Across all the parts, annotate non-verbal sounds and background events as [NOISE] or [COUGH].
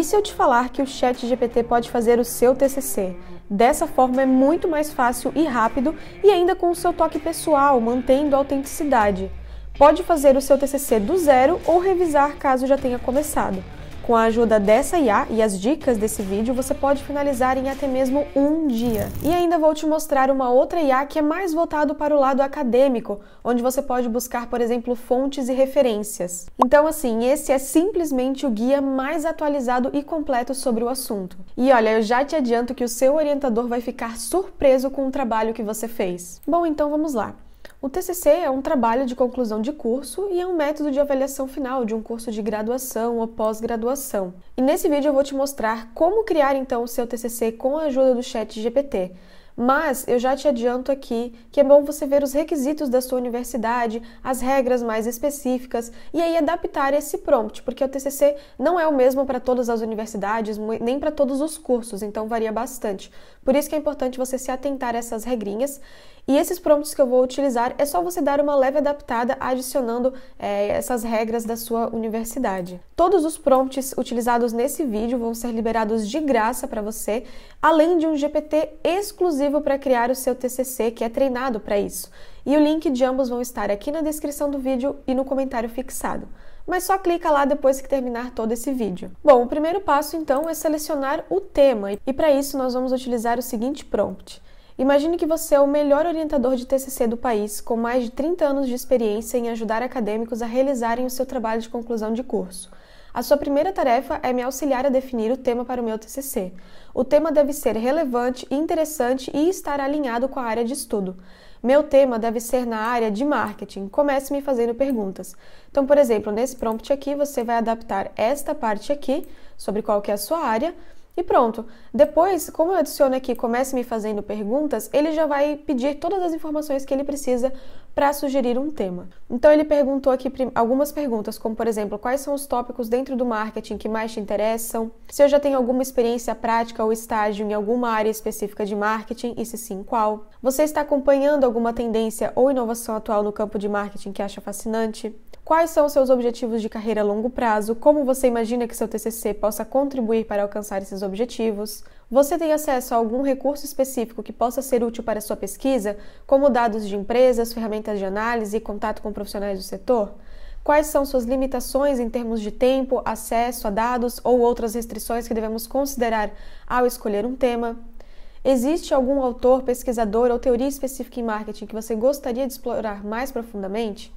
E se eu te falar que o Chat GPT pode fazer o seu TCC? Dessa forma é muito mais fácil e rápido e ainda com o seu toque pessoal, mantendo a autenticidade. Pode fazer o seu TCC do zero ou revisar caso já tenha começado. Com a ajuda dessa IA e as dicas desse vídeo, você pode finalizar em até mesmo um dia. E ainda vou te mostrar uma outra IA que é mais voltado para o lado acadêmico, onde você pode buscar, por exemplo, fontes e referências. Então, assim, esse é simplesmente o guia mais atualizado e completo sobre o assunto. E olha, eu já te adianto que o seu orientador vai ficar surpreso com o trabalho que você fez. Bom, então vamos lá. O TCC é um trabalho de conclusão de curso e é um método de avaliação final de um curso de graduação ou pós-graduação. E nesse vídeo eu vou te mostrar como criar então o seu TCC com a ajuda do Chat GPT. Mas eu já te adianto aqui que é bom você ver os requisitos da sua universidade, as regras mais específicas e aí adaptar esse prompt, porque o TCC não é o mesmo para todas as universidades, nem para todos os cursos, então varia bastante. Por isso que é importante você se atentar a essas regrinhas. E esses prompts que eu vou utilizar é só você dar uma leve adaptada adicionando é, essas regras da sua universidade. Todos os prompts utilizados nesse vídeo vão ser liberados de graça para você, além de um GPT exclusivo para criar o seu TCC, que é treinado para isso. E o link de ambos vão estar aqui na descrição do vídeo e no comentário fixado mas só clica lá depois que terminar todo esse vídeo. Bom, o primeiro passo então é selecionar o tema e para isso nós vamos utilizar o seguinte prompt. Imagine que você é o melhor orientador de TCC do país, com mais de 30 anos de experiência em ajudar acadêmicos a realizarem o seu trabalho de conclusão de curso. A sua primeira tarefa é me auxiliar a definir o tema para o meu TCC. O tema deve ser relevante, interessante e estar alinhado com a área de estudo. Meu tema deve ser na área de marketing. Comece me fazendo perguntas. Então, por exemplo, nesse prompt aqui, você vai adaptar esta parte aqui sobre qual que é a sua área e pronto. Depois, como eu adiciono aqui comece me fazendo perguntas, ele já vai pedir todas as informações que ele precisa para sugerir um tema. Então ele perguntou aqui algumas perguntas, como por exemplo, quais são os tópicos dentro do marketing que mais te interessam? Se eu já tenho alguma experiência prática ou estágio em alguma área específica de marketing e se sim, qual? Você está acompanhando alguma tendência ou inovação atual no campo de marketing que acha fascinante? Quais são os seus objetivos de carreira a longo prazo? Como você imagina que seu TCC possa contribuir para alcançar esses objetivos? Você tem acesso a algum recurso específico que possa ser útil para sua pesquisa, como dados de empresas, ferramentas de análise e contato com profissionais do setor? Quais são suas limitações em termos de tempo, acesso a dados ou outras restrições que devemos considerar ao escolher um tema? Existe algum autor, pesquisador ou teoria específica em marketing que você gostaria de explorar mais profundamente?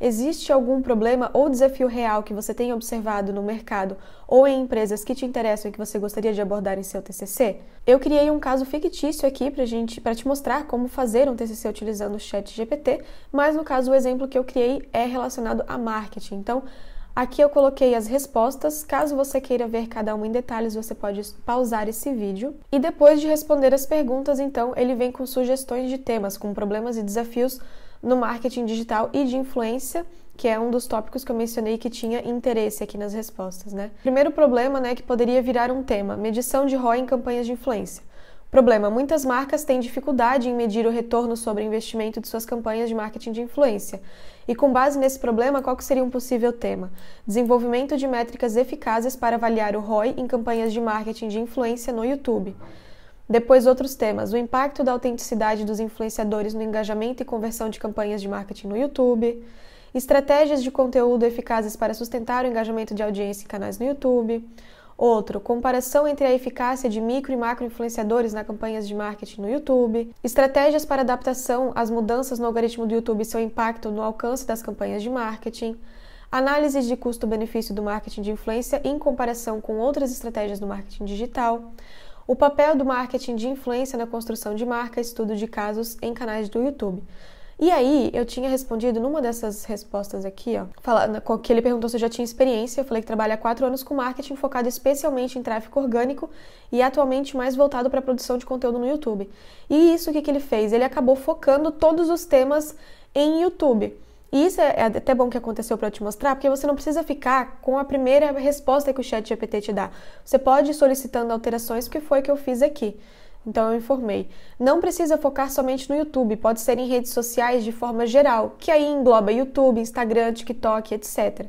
Existe algum problema ou desafio real que você tenha observado no mercado ou em empresas que te interessam e que você gostaria de abordar em seu TCC? Eu criei um caso fictício aqui pra gente, para te mostrar como fazer um TCC utilizando o Chat GPT, mas no caso o exemplo que eu criei é relacionado a marketing. Então, Aqui eu coloquei as respostas. Caso você queira ver cada uma em detalhes, você pode pausar esse vídeo. E depois de responder as perguntas, então, ele vem com sugestões de temas, com problemas e desafios no marketing digital e de influência, que é um dos tópicos que eu mencionei que tinha interesse aqui nas respostas, né? Primeiro problema, né, que poderia virar um tema, medição de ROI em campanhas de influência. Problema: muitas marcas têm dificuldade em medir o retorno sobre o investimento de suas campanhas de marketing de influência. E com base nesse problema, qual seria um possível tema? Desenvolvimento de métricas eficazes para avaliar o ROI em campanhas de marketing de influência no YouTube. Depois, outros temas: o impacto da autenticidade dos influenciadores no engajamento e conversão de campanhas de marketing no YouTube, estratégias de conteúdo eficazes para sustentar o engajamento de audiência em canais no YouTube. Outro, comparação entre a eficácia de micro e macro influenciadores na campanhas de marketing no YouTube, estratégias para adaptação às mudanças no algoritmo do YouTube e seu impacto no alcance das campanhas de marketing, análise de custo-benefício do marketing de influência em comparação com outras estratégias do marketing digital, o papel do marketing de influência na construção de marca, estudo de casos em canais do YouTube. E aí, eu tinha respondido numa dessas respostas aqui, ó, falando que ele perguntou se eu já tinha experiência. Eu falei que trabalho há quatro anos com marketing focado especialmente em tráfego orgânico e atualmente mais voltado para a produção de conteúdo no YouTube. E isso o que, que ele fez? Ele acabou focando todos os temas em YouTube. E isso é, é até bom que aconteceu para eu te mostrar, porque você não precisa ficar com a primeira resposta que o chat GPT te dá. Você pode ir solicitando alterações, que foi o que eu fiz aqui. Então eu informei. Não precisa focar somente no YouTube, pode ser em redes sociais de forma geral, que aí engloba YouTube, Instagram, TikTok, etc.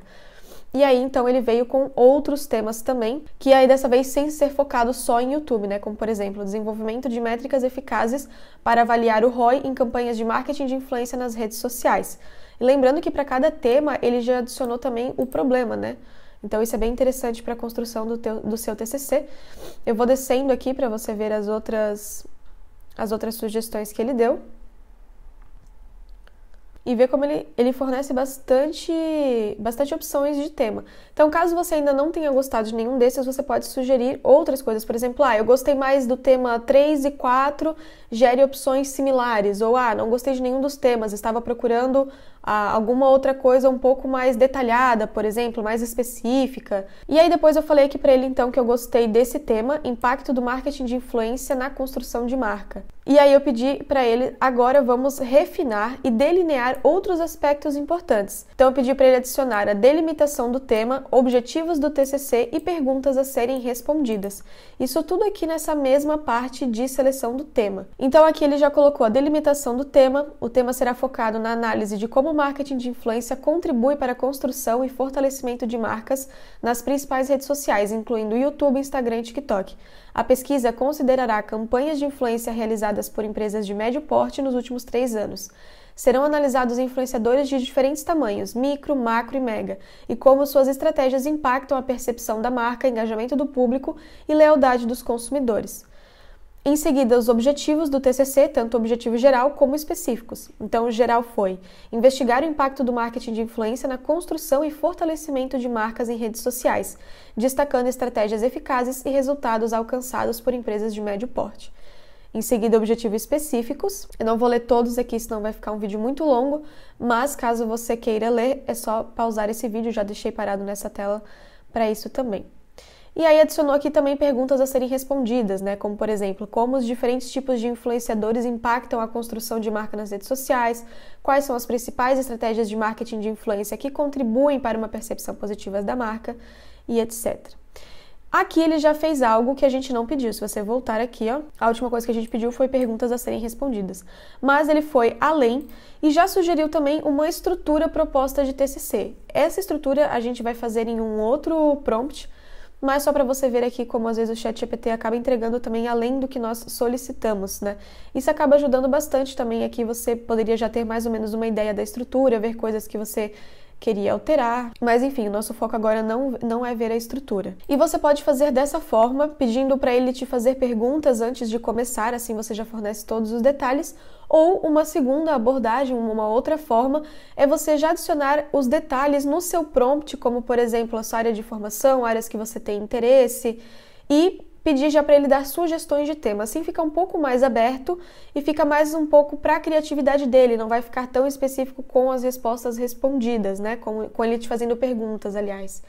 E aí, então, ele veio com outros temas também, que aí dessa vez sem ser focado só em YouTube, né? Como, por exemplo, desenvolvimento de métricas eficazes para avaliar o ROI em campanhas de marketing de influência nas redes sociais. Lembrando que para cada tema ele já adicionou também o problema, né? Então isso é bem interessante para a construção do, teu, do seu TCC. Eu vou descendo aqui para você ver as outras as outras sugestões que ele deu e ver como ele, ele fornece bastante, bastante opções de tema. Então, caso você ainda não tenha gostado de nenhum desses, você pode sugerir outras coisas. Por exemplo, ah, eu gostei mais do tema 3 e 4, gere opções similares. Ou, ah, não gostei de nenhum dos temas, estava procurando alguma outra coisa um pouco mais detalhada, por exemplo, mais específica. E aí depois eu falei aqui para ele então que eu gostei desse tema, impacto do marketing de influência na construção de marca. E aí eu pedi para ele, agora vamos refinar e delinear outros aspectos importantes. Então eu pedi para ele adicionar a delimitação do tema, objetivos do TCC e perguntas a serem respondidas. Isso tudo aqui nessa mesma parte de seleção do tema. Então aqui ele já colocou a delimitação do tema, o tema será focado na análise de como marketing de influência contribui para a construção e fortalecimento de marcas nas principais redes sociais, incluindo YouTube, Instagram e TikTok. A pesquisa considerará campanhas de influência realizadas por empresas de médio porte nos últimos três anos. Serão analisados influenciadores de diferentes tamanhos, micro, macro e mega, e como suas estratégias impactam a percepção da marca, engajamento do público e lealdade dos consumidores. Em seguida, os objetivos do TCC, tanto objetivo geral como específicos. Então, o geral foi investigar o impacto do marketing de influência na construção e fortalecimento de marcas em redes sociais, destacando estratégias eficazes e resultados alcançados por empresas de médio porte. Em seguida, objetivos específicos. Eu não vou ler todos aqui, senão vai ficar um vídeo muito longo, mas caso você queira ler, é só pausar esse vídeo, já deixei parado nessa tela para isso também. E aí adicionou aqui também perguntas a serem respondidas, né? Como por exemplo, como os diferentes tipos de influenciadores impactam a construção de marca nas redes sociais, quais são as principais estratégias de marketing de influência que contribuem para uma percepção positiva da marca e etc. Aqui ele já fez algo que a gente não pediu. Se você voltar aqui, ó, a última coisa que a gente pediu foi perguntas a serem respondidas. Mas ele foi além e já sugeriu também uma estrutura proposta de TCC. Essa estrutura a gente vai fazer em um outro prompt mas é só para você ver aqui como às vezes o chat GPT acaba entregando também além do que nós solicitamos, né? Isso acaba ajudando bastante também aqui, você poderia já ter mais ou menos uma ideia da estrutura, ver coisas que você queria alterar, mas enfim, o nosso foco agora não, não é ver a estrutura. E você pode fazer dessa forma, pedindo para ele te fazer perguntas antes de começar, assim você já fornece todos os detalhes, ou uma segunda abordagem, uma outra forma, é você já adicionar os detalhes no seu prompt, como por exemplo a sua área de formação, áreas que você tem interesse, e pedir já para ele dar sugestões de tema. Assim fica um pouco mais aberto e fica mais um pouco para a criatividade dele, não vai ficar tão específico com as respostas respondidas, né? Com, com ele te fazendo perguntas, aliás.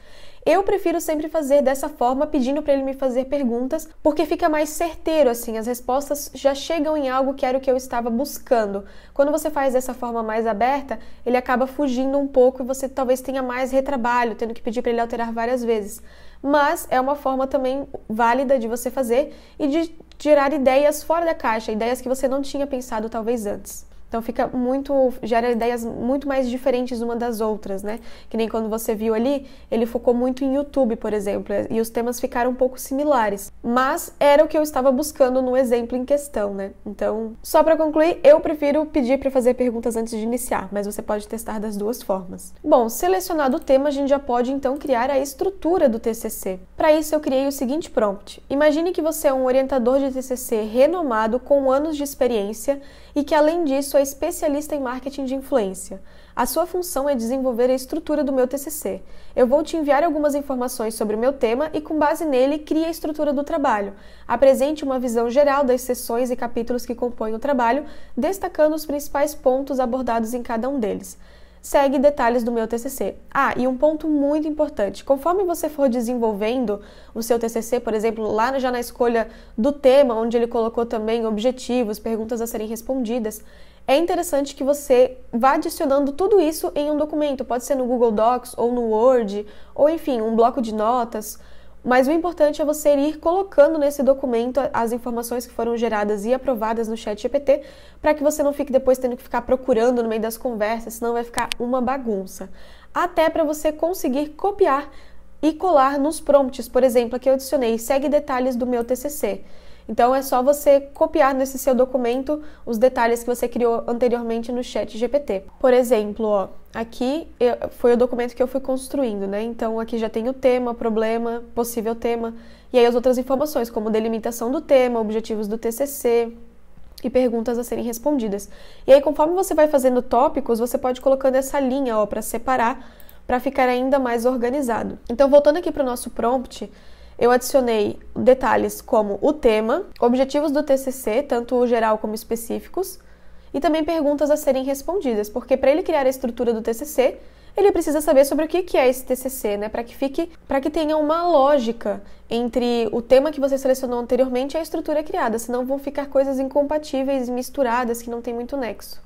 Eu prefiro sempre fazer dessa forma, pedindo para ele me fazer perguntas, porque fica mais certeiro assim, as respostas já chegam em algo que era o que eu estava buscando. Quando você faz dessa forma mais aberta, ele acaba fugindo um pouco e você talvez tenha mais retrabalho, tendo que pedir para ele alterar várias vezes. Mas é uma forma também válida de você fazer e de tirar ideias fora da caixa, ideias que você não tinha pensado talvez antes. Então fica muito, gera ideias muito mais diferentes uma das outras, né? Que nem quando você viu ali, ele focou muito em YouTube, por exemplo, e os temas ficaram um pouco similares, mas era o que eu estava buscando no exemplo em questão, né? Então, só para concluir, eu prefiro pedir para fazer perguntas antes de iniciar, mas você pode testar das duas formas. Bom, selecionado o tema, a gente já pode então criar a estrutura do TCC. Para isso eu criei o seguinte prompt: Imagine que você é um orientador de TCC renomado com anos de experiência e que além disso sou especialista em marketing de influência. A sua função é desenvolver a estrutura do meu TCC. Eu vou te enviar algumas informações sobre o meu tema e, com base nele, crie a estrutura do trabalho. Apresente uma visão geral das seções e capítulos que compõem o trabalho, destacando os principais pontos abordados em cada um deles segue detalhes do meu TCC. Ah, e um ponto muito importante: conforme você for desenvolvendo o seu TCC, por exemplo, lá já na escolha do tema, onde ele colocou também objetivos, perguntas a serem respondidas, é interessante que você vá adicionando tudo isso em um documento. Pode ser no Google Docs ou no Word, ou enfim, um bloco de notas. Mas o importante é você ir colocando nesse documento as informações que foram geradas e aprovadas no chat GPT, para que você não fique depois tendo que ficar procurando no meio das conversas, senão vai ficar uma bagunça. Até para você conseguir copiar e colar nos prompts. Por exemplo, aqui eu adicionei segue detalhes do meu TCC. Então é só você copiar nesse seu documento os detalhes que você criou anteriormente no chat GPT. Por exemplo, ó, aqui eu, foi o documento que eu fui construindo, né? Então aqui já tem o tema, problema, possível tema, e aí as outras informações, como delimitação do tema, objetivos do TCC, e perguntas a serem respondidas. E aí, conforme você vai fazendo tópicos, você pode colocando essa linha ó para separar, para ficar ainda mais organizado. Então, voltando aqui para o nosso prompt, eu adicionei detalhes como o tema, objetivos do TCC, tanto geral como específicos, e também perguntas a serem respondidas, porque para ele criar a estrutura do TCC, ele precisa saber sobre o que é esse TCC, né, para que fique, para que tenha uma lógica entre o tema que você selecionou anteriormente e a estrutura criada, senão vão ficar coisas incompatíveis, misturadas, que não tem muito nexo.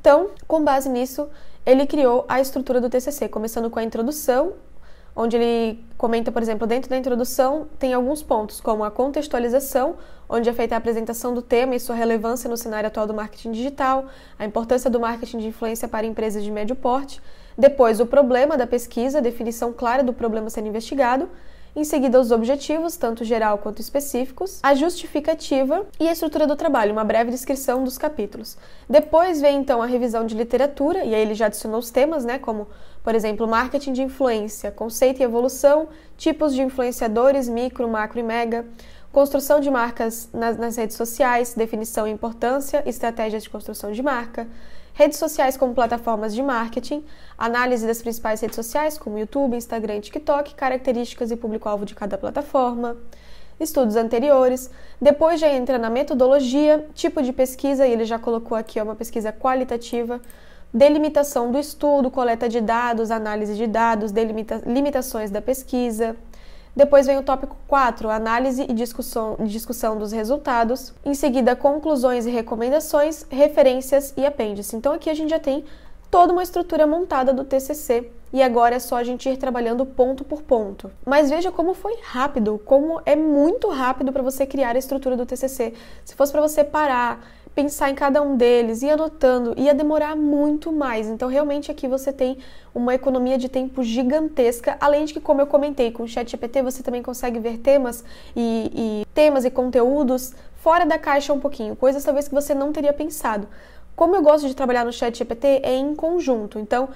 Então, com base nisso, ele criou a estrutura do TCC, começando com a introdução, onde ele comenta, por exemplo, dentro da introdução, tem alguns pontos, como a contextualização, onde é feita a apresentação do tema e sua relevância no cenário atual do marketing digital, a importância do marketing de influência para empresas de médio porte, depois o problema da pesquisa, definição clara do problema sendo investigado, em seguida os objetivos, tanto geral quanto específicos, a justificativa e a estrutura do trabalho, uma breve descrição dos capítulos. Depois vem então a revisão de literatura, e aí ele já adicionou os temas, né, como por exemplo, marketing de influência, conceito e evolução, tipos de influenciadores, micro, macro e mega, construção de marcas nas, nas redes sociais, definição e importância, estratégias de construção de marca, redes sociais como plataformas de marketing, análise das principais redes sociais como YouTube, Instagram e TikTok, características e público-alvo de cada plataforma, estudos anteriores. Depois já entra na metodologia, tipo de pesquisa, e ele já colocou aqui é uma pesquisa qualitativa delimitação do estudo, coleta de dados, análise de dados, delimita, limitações da pesquisa. Depois vem o tópico 4, análise e discussão, discussão dos resultados. Em seguida, conclusões e recomendações, referências e apêndice. Então aqui a gente já tem toda uma estrutura montada do TCC e agora é só a gente ir trabalhando ponto por ponto. Mas veja como foi rápido, como é muito rápido para você criar a estrutura do TCC. Se fosse para você parar, pensar em cada um deles, ir anotando, ia demorar muito mais. Então, realmente, aqui você tem uma economia de tempo gigantesca, além de que, como eu comentei, com o ChatGPT você também consegue ver temas e, e temas e conteúdos fora da caixa um pouquinho, coisas talvez que você não teria pensado. Como eu gosto de trabalhar no ChatGPT, é em conjunto. Então,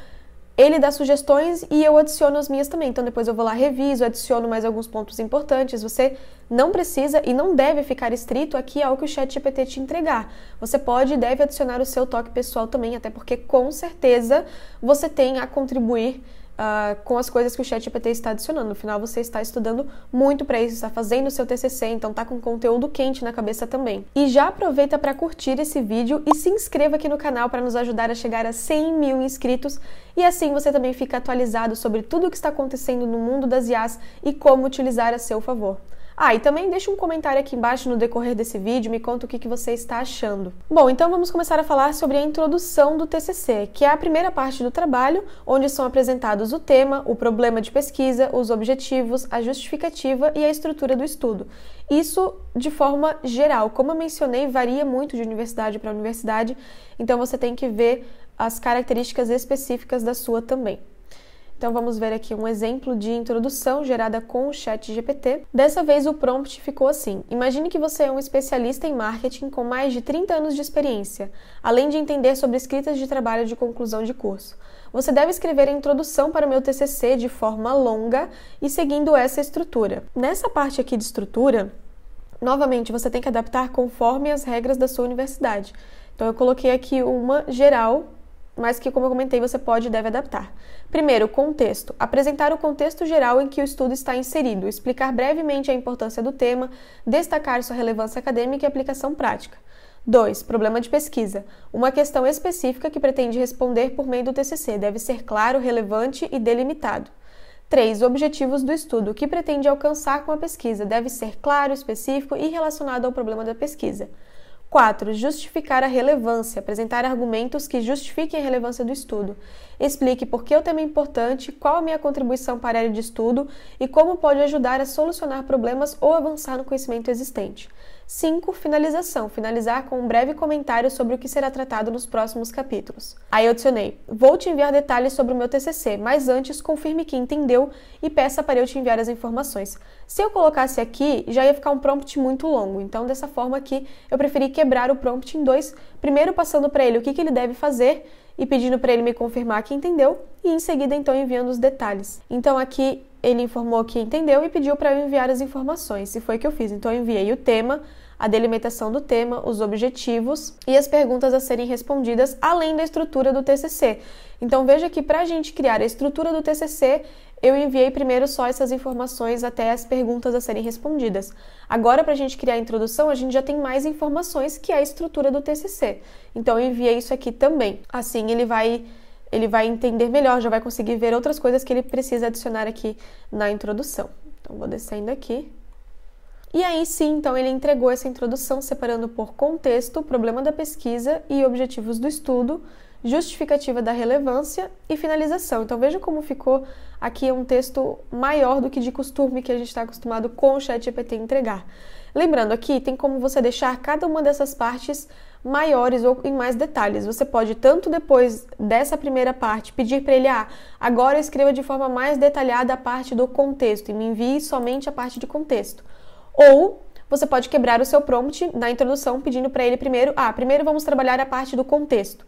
ele dá sugestões e eu adiciono as minhas também. Então depois eu vou lá, reviso, adiciono mais alguns pontos importantes. Você não precisa e não deve ficar estrito aqui ao que o chat GPT te entregar. Você pode e deve adicionar o seu toque pessoal também, até porque com certeza você tem a contribuir Uh, com as coisas que o ChatGPT está adicionando. No final, você está estudando muito para isso, está fazendo o seu TCC, então tá com conteúdo quente na cabeça também. E já aproveita para curtir esse vídeo e se inscreva aqui no canal para nos ajudar a chegar a 100 mil inscritos e assim você também fica atualizado sobre tudo o que está acontecendo no mundo das IAs e como utilizar a seu favor. Ah, e também deixa um comentário aqui embaixo no decorrer desse vídeo, me conta o que, que você está achando. Bom, então vamos começar a falar sobre a introdução do TCC, que é a primeira parte do trabalho, onde são apresentados o tema, o problema de pesquisa, os objetivos, a justificativa e a estrutura do estudo. Isso de forma geral. Como eu mencionei, varia muito de universidade para universidade, então você tem que ver as características específicas da sua também. Então vamos ver aqui um exemplo de introdução gerada com o chat GPT. Dessa vez o prompt ficou assim: Imagine que você é um especialista em marketing com mais de 30 anos de experiência, além de entender sobre escritas de trabalho de conclusão de curso. Você deve escrever a introdução para o meu TCC de forma longa e seguindo essa estrutura. Nessa parte aqui de estrutura, novamente você tem que adaptar conforme as regras da sua universidade. Então eu coloquei aqui uma geral mas que, como eu comentei, você pode e deve adaptar. Primeiro, contexto. Apresentar o contexto geral em que o estudo está inserido, explicar brevemente a importância do tema, destacar sua relevância acadêmica e aplicação prática. 2. Problema de pesquisa. Uma questão específica que pretende responder por meio do TCC deve ser claro, relevante e delimitado. 3. Objetivos do estudo. O que pretende alcançar com a pesquisa deve ser claro, específico e relacionado ao problema da pesquisa. 4. Justificar a relevância. Apresentar argumentos que justifiquem a relevância do estudo. Explique por que o tema é importante, qual a minha contribuição para a área de estudo e como pode ajudar a solucionar problemas ou avançar no conhecimento existente. 5. Finalização. Finalizar com um breve comentário sobre o que será tratado nos próximos capítulos. Aí eu adicionei: Vou te enviar detalhes sobre o meu TCC, mas antes confirme que entendeu e peça para eu te enviar as informações. Se eu colocasse aqui, já ia ficar um prompt muito longo, então dessa forma aqui eu preferi quebrar o prompt em dois, primeiro passando para ele o que, que ele deve fazer e pedindo para ele me confirmar que entendeu e em seguida então enviando os detalhes. Então aqui ele informou que entendeu e pediu para eu enviar as informações, e foi o que eu fiz. Então eu enviei o tema, a delimitação do tema, os objetivos e as perguntas a serem respondidas, além da estrutura do TCC. Então veja que para a gente criar a estrutura do TCC, eu enviei primeiro só essas informações até as perguntas a serem respondidas. Agora, para a gente criar a introdução, a gente já tem mais informações que é a estrutura do TCC. Então, eu enviei isso aqui também. Assim, ele vai ele vai entender melhor, já vai conseguir ver outras coisas que ele precisa adicionar aqui na introdução. Então, vou descendo aqui. E aí sim, então ele entregou essa introdução separando por contexto, problema da pesquisa e objetivos do estudo, justificativa da relevância e finalização. Então veja como ficou aqui um texto maior do que de costume que a gente está acostumado com o chat GPT entregar. Lembrando aqui, tem como você deixar cada uma dessas partes maiores ou em mais detalhes. Você pode tanto depois dessa primeira parte pedir para ele ah, agora escreva de forma mais detalhada a parte do contexto e me envie somente a parte de contexto. Ou você pode quebrar o seu prompt na introdução pedindo para ele primeiro, ah, primeiro vamos trabalhar a parte do contexto.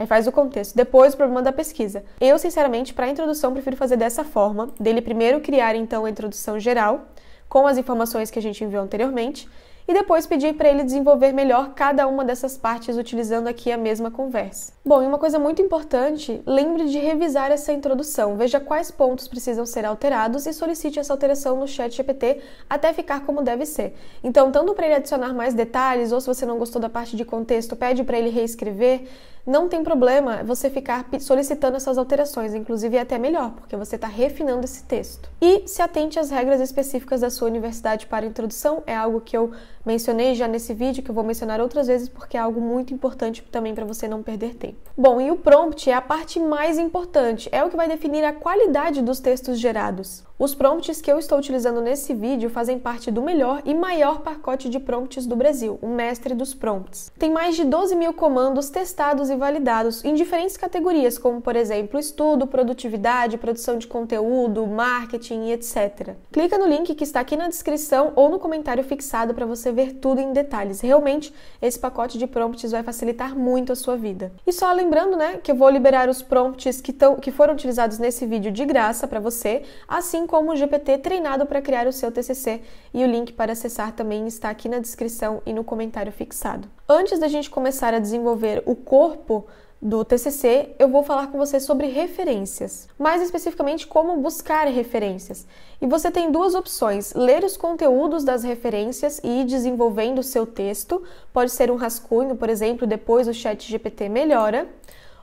Aí faz o contexto. Depois, o problema da pesquisa. Eu, sinceramente, para a introdução, prefiro fazer dessa forma: dele primeiro criar, então, a introdução geral, com as informações que a gente enviou anteriormente, e depois pedir para ele desenvolver melhor cada uma dessas partes utilizando aqui a mesma conversa. Bom, e uma coisa muito importante, lembre de revisar essa introdução, veja quais pontos precisam ser alterados e solicite essa alteração no chat GPT até ficar como deve ser. Então, tanto para ele adicionar mais detalhes ou se você não gostou da parte de contexto, pede para ele reescrever, não tem problema você ficar solicitando essas alterações, inclusive é até melhor, porque você está refinando esse texto. E se atente às regras específicas da sua universidade para introdução, é algo que eu mencionei já nesse vídeo, que eu vou mencionar outras vezes porque é algo muito importante também para você não perder tempo. Bom, e o prompt é a parte mais importante, é o que vai definir a qualidade dos textos gerados. Os prompts que eu estou utilizando nesse vídeo fazem parte do melhor e maior pacote de prompts do Brasil, o mestre dos prompts. Tem mais de 12 mil comandos testados e validados em diferentes categorias, como por exemplo estudo, produtividade, produção de conteúdo, marketing e etc. Clica no link que está aqui na descrição ou no comentário fixado para você ver tudo em detalhes. Realmente, esse pacote de prompts vai facilitar muito a sua vida. E só lembrando, né, que eu vou liberar os prompts que, tão, que foram utilizados nesse vídeo de graça para você, assim como o GPT treinado para criar o seu TCC, e o link para acessar também está aqui na descrição e no comentário fixado. Antes da gente começar a desenvolver o corpo do TCC, eu vou falar com você sobre referências, mais especificamente como buscar referências. E você tem duas opções: ler os conteúdos das referências e ir desenvolvendo o seu texto, pode ser um rascunho, por exemplo, depois o Chat GPT melhora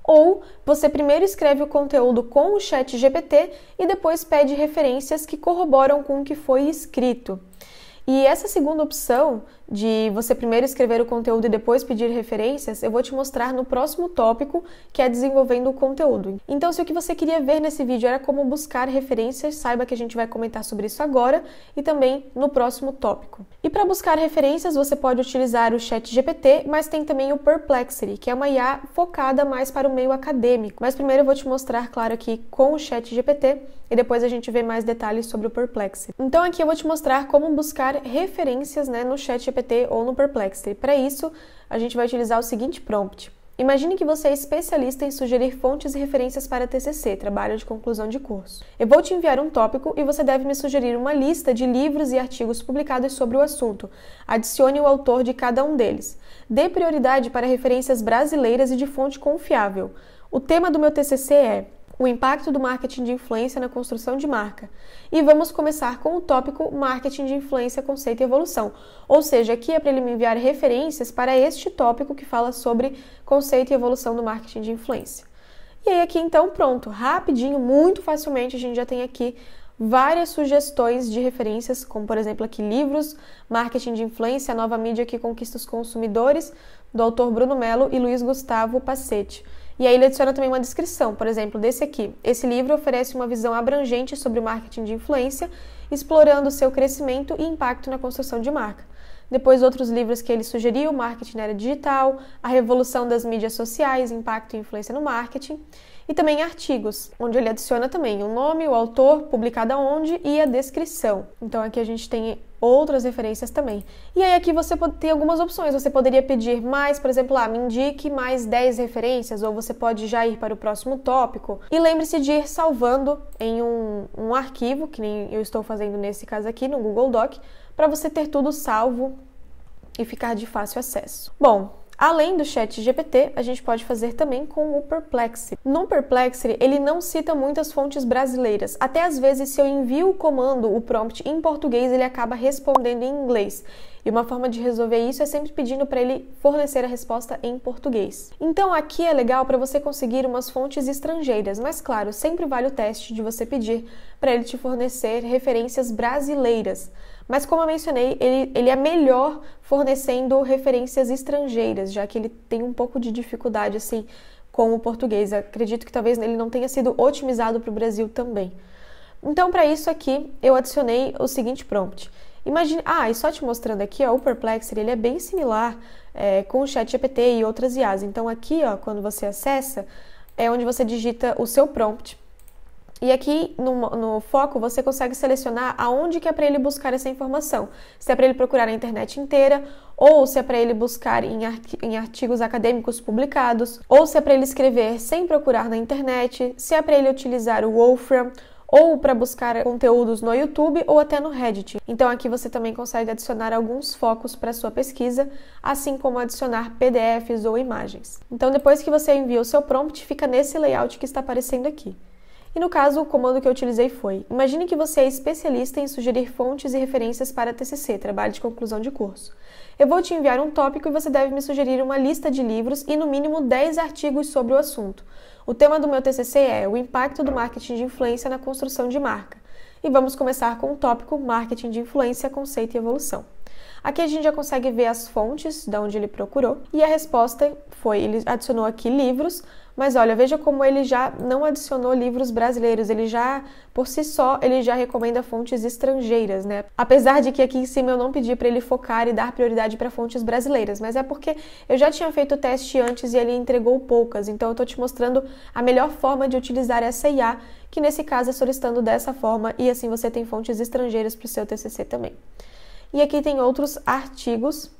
ou você primeiro escreve o conteúdo com o chat GPT e depois pede referências que corroboram com o que foi escrito. E essa segunda opção de você primeiro escrever o conteúdo e depois pedir referências, eu vou te mostrar no próximo tópico, que é desenvolvendo o conteúdo. Então, se o que você queria ver nesse vídeo era como buscar referências, saiba que a gente vai comentar sobre isso agora e também no próximo tópico. E para buscar referências, você pode utilizar o Chat GPT mas tem também o Perplexity, que é uma IA focada mais para o meio acadêmico. Mas primeiro eu vou te mostrar, claro, aqui com o Chat GPT e depois a gente vê mais detalhes sobre o Perplexity. Então, aqui eu vou te mostrar como buscar referências né, no Chat PT ou no Perplexity. Para isso, a gente vai utilizar o seguinte prompt. Imagine que você é especialista em sugerir fontes e referências para TCC, trabalho de conclusão de curso. Eu vou te enviar um tópico e você deve me sugerir uma lista de livros e artigos publicados sobre o assunto. Adicione o autor de cada um deles. Dê prioridade para referências brasileiras e de fonte confiável. O tema do meu TCC é o impacto do marketing de influência na construção de marca. E vamos começar com o tópico Marketing de Influência, Conceito e Evolução. Ou seja, aqui é para ele me enviar referências para este tópico que fala sobre conceito e evolução do marketing de influência. E aí, aqui então, pronto, rapidinho, muito facilmente, a gente já tem aqui várias sugestões de referências, como por exemplo aqui livros, marketing de influência, a nova mídia que conquista os consumidores, do autor Bruno Melo e Luiz Gustavo Pacete e aí ele adiciona também uma descrição, por exemplo, desse aqui. Esse livro oferece uma visão abrangente sobre o marketing de influência, explorando seu crescimento e impacto na construção de marca. Depois, outros livros que ele sugeriu: Marketing na Era Digital, A Revolução das Mídias Sociais, Impacto e Influência no Marketing e também artigos, onde ele adiciona também o nome, o autor, publicado onde e a descrição. Então aqui a gente tem outras referências também. E aí aqui você tem algumas opções. Você poderia pedir mais, por exemplo, ah, me indique mais 10 referências, ou você pode já ir para o próximo tópico. E lembre-se de ir salvando em um, um arquivo, que nem eu estou fazendo nesse caso aqui, no Google Doc, para você ter tudo salvo e ficar de fácil acesso. Bom, Além do chat GPT, a gente pode fazer também com o Perplexity. No Perplexity, ele não cita muitas fontes brasileiras. Até às vezes, se eu envio o comando, o prompt em português, ele acaba respondendo em inglês. E uma forma de resolver isso é sempre pedindo para ele fornecer a resposta em português. Então aqui é legal para você conseguir umas fontes estrangeiras, mas claro, sempre vale o teste de você pedir para ele te fornecer referências brasileiras. Mas, como eu mencionei, ele, ele é melhor fornecendo referências estrangeiras, já que ele tem um pouco de dificuldade assim com o português. Acredito que talvez ele não tenha sido otimizado para o Brasil também. Então, para isso aqui, eu adicionei o seguinte prompt. Imagine, ah, e só te mostrando aqui, ó, o Perplexer ele é bem similar é, com o ChatGPT e outras IAs. Então aqui, ó, quando você acessa, é onde você digita o seu prompt e aqui no, no, foco você consegue selecionar aonde que é para ele buscar essa informação. Se é para ele procurar na internet inteira, ou se é para ele buscar em, em artigos acadêmicos publicados, ou se é para ele escrever sem procurar na internet, se é para ele utilizar o Wolfram ou para buscar conteúdos no YouTube ou até no Reddit. Então aqui você também consegue adicionar alguns focos para sua pesquisa, assim como adicionar PDFs ou imagens. Então depois que você envia o seu prompt, fica nesse layout que está aparecendo aqui. E no caso, o comando que eu utilizei foi: imagine que você é especialista em sugerir fontes e referências para TCC, trabalho de conclusão de curso. Eu vou te enviar um tópico e você deve me sugerir uma lista de livros e no mínimo 10 artigos sobre o assunto. O tema do meu TCC é o impacto do marketing de influência na construção de marca. E vamos começar com o tópico Marketing de Influência, Conceito e Evolução. Aqui a gente já consegue ver as fontes de onde ele procurou e a resposta foi: ele adicionou aqui livros, mas olha, veja como ele já não adicionou livros brasileiros, ele já, por si só, ele já recomenda fontes estrangeiras, né? Apesar de que aqui em cima eu não pedi para ele focar e dar prioridade para fontes brasileiras, mas é porque eu já tinha feito o teste antes e ele entregou poucas, então eu estou te mostrando a melhor forma de utilizar essa IA, que nesse caso é solicitando dessa forma, e assim você tem fontes estrangeiras para o seu TCC também. E aqui tem outros artigos,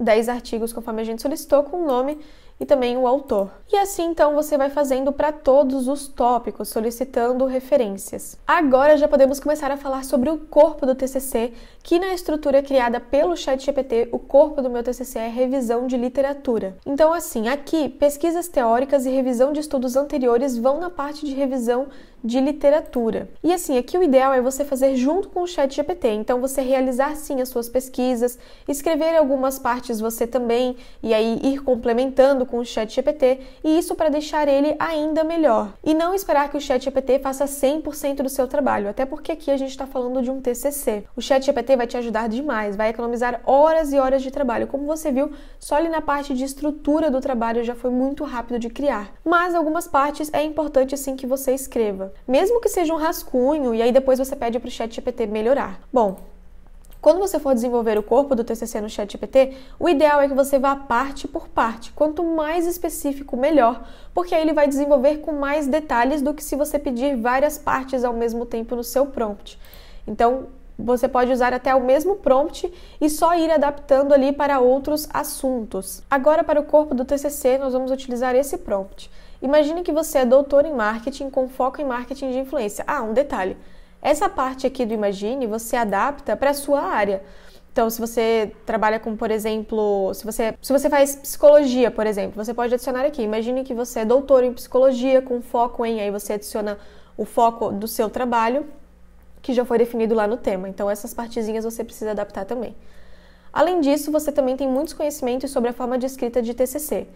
10 artigos conforme a gente solicitou, com o nome e também o autor. E assim então você vai fazendo para todos os tópicos, solicitando referências. Agora já podemos começar a falar sobre o corpo do TCC, que na estrutura criada pelo ChatGPT, o corpo do meu TCC é revisão de literatura. Então assim, aqui pesquisas teóricas e revisão de estudos anteriores vão na parte de revisão de literatura. E assim, aqui o ideal é você fazer junto com o chat GPT, então você realizar sim as suas pesquisas, escrever algumas partes você também e aí ir complementando com o chat GPT, e isso para deixar ele ainda melhor. E não esperar que o chat GPT faça 100% do seu trabalho, até porque aqui a gente está falando de um TCC. O chat GPT vai te ajudar demais, vai economizar horas e horas de trabalho. Como você viu, só ali na parte de estrutura do trabalho já foi muito rápido de criar. Mas algumas partes é importante sim que você escreva mesmo que seja um rascunho, e aí depois você pede para o chat GPT melhorar. Bom, quando você for desenvolver o corpo do TCC no ChatGPT, o ideal é que você vá parte por parte. Quanto mais específico, melhor, porque aí ele vai desenvolver com mais detalhes do que se você pedir várias partes ao mesmo tempo no seu prompt. Então, você pode usar até o mesmo prompt e só ir adaptando ali para outros assuntos. Agora, para o corpo do TCC, nós vamos utilizar esse prompt. Imagine que você é doutor em marketing com foco em marketing de influência. Ah, um detalhe. Essa parte aqui do Imagine você adapta para a sua área. Então, se você trabalha com, por exemplo, se você, se você faz psicologia, por exemplo, você pode adicionar aqui. Imagine que você é doutor em psicologia com foco em, aí você adiciona o foco do seu trabalho, que já foi definido lá no tema. Então, essas partezinhas você precisa adaptar também. Além disso, você também tem muitos conhecimentos sobre a forma de escrita de TCC.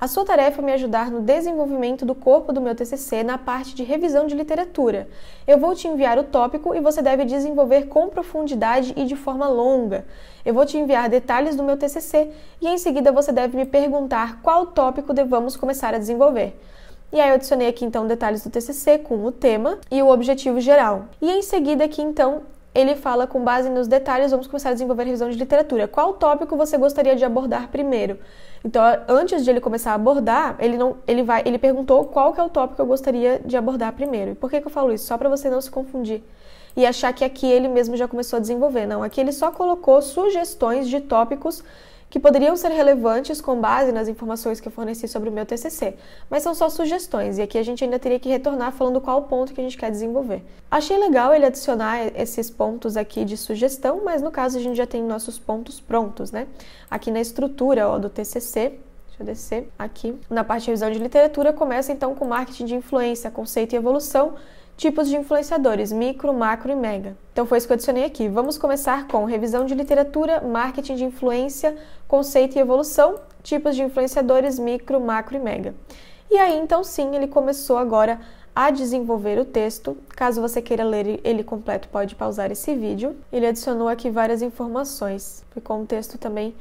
A sua tarefa é me ajudar no desenvolvimento do corpo do meu TCC na parte de revisão de literatura. Eu vou te enviar o tópico e você deve desenvolver com profundidade e de forma longa. Eu vou te enviar detalhes do meu TCC e em seguida você deve me perguntar qual tópico devamos começar a desenvolver. E aí eu adicionei aqui então detalhes do TCC com o tema e o objetivo geral. E em seguida aqui então ele fala com base nos detalhes, vamos começar a desenvolver a revisão de literatura. Qual tópico você gostaria de abordar primeiro? Então, antes de ele começar a abordar, ele não, ele vai, ele perguntou qual que é o tópico que eu gostaria de abordar primeiro. E por que, que eu falo isso? Só para você não se confundir e achar que aqui ele mesmo já começou a desenvolver. Não, aqui ele só colocou sugestões de tópicos que poderiam ser relevantes com base nas informações que eu forneci sobre o meu TCC, mas são só sugestões e aqui a gente ainda teria que retornar falando qual ponto que a gente quer desenvolver. Achei legal ele adicionar esses pontos aqui de sugestão, mas no caso a gente já tem nossos pontos prontos, né? Aqui na estrutura ó, do TCC, Deixa eu descer aqui. Na parte de revisão de literatura, começa então com marketing de influência, conceito e evolução, tipos de influenciadores, micro, macro e mega. Então foi isso que eu adicionei aqui. Vamos começar com revisão de literatura, marketing de influência, conceito e evolução, tipos de influenciadores, micro, macro e mega. E aí então sim, ele começou agora a desenvolver o texto. Caso você queira ler ele completo, pode pausar esse vídeo. Ele adicionou aqui várias informações. Ficou um texto também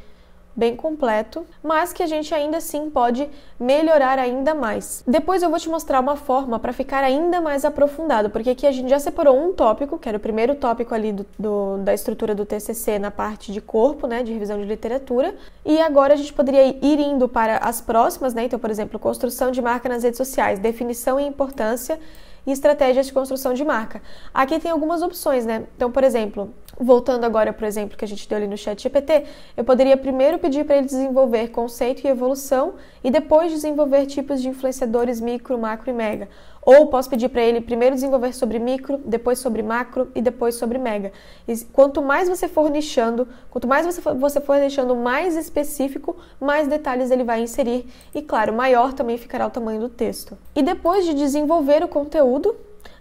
bem completo, mas que a gente ainda assim pode melhorar ainda mais. Depois eu vou te mostrar uma forma para ficar ainda mais aprofundado, porque aqui a gente já separou um tópico, que era o primeiro tópico ali do, do, da estrutura do TCC na parte de corpo, né, de revisão de literatura, e agora a gente poderia ir indo para as próximas, né, então, por exemplo, construção de marca nas redes sociais, definição e importância e estratégias de construção de marca. Aqui tem algumas opções, né? Então, por exemplo, Voltando agora, para o exemplo, que a gente deu ali no chat GPT, eu poderia primeiro pedir para ele desenvolver conceito e evolução e depois desenvolver tipos de influenciadores micro, macro e mega. Ou posso pedir para ele primeiro desenvolver sobre micro, depois sobre macro e depois sobre mega. E quanto mais você for nichando, quanto mais você for, você for deixando mais específico, mais detalhes ele vai inserir e, claro, maior também ficará o tamanho do texto. E depois de desenvolver o conteúdo,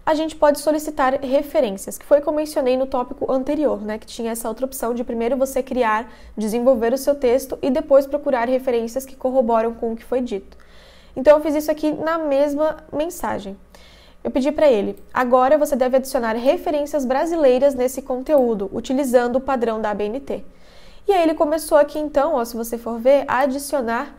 a gente pode solicitar referências, que foi como mencionei no tópico anterior, né, que tinha essa outra opção de primeiro você criar, desenvolver o seu texto e depois procurar referências que corroboram com o que foi dito. Então eu fiz isso aqui na mesma mensagem. Eu pedi para ele: agora você deve adicionar referências brasileiras nesse conteúdo, utilizando o padrão da ABNT. E aí ele começou aqui então, ó, se você for ver, a adicionar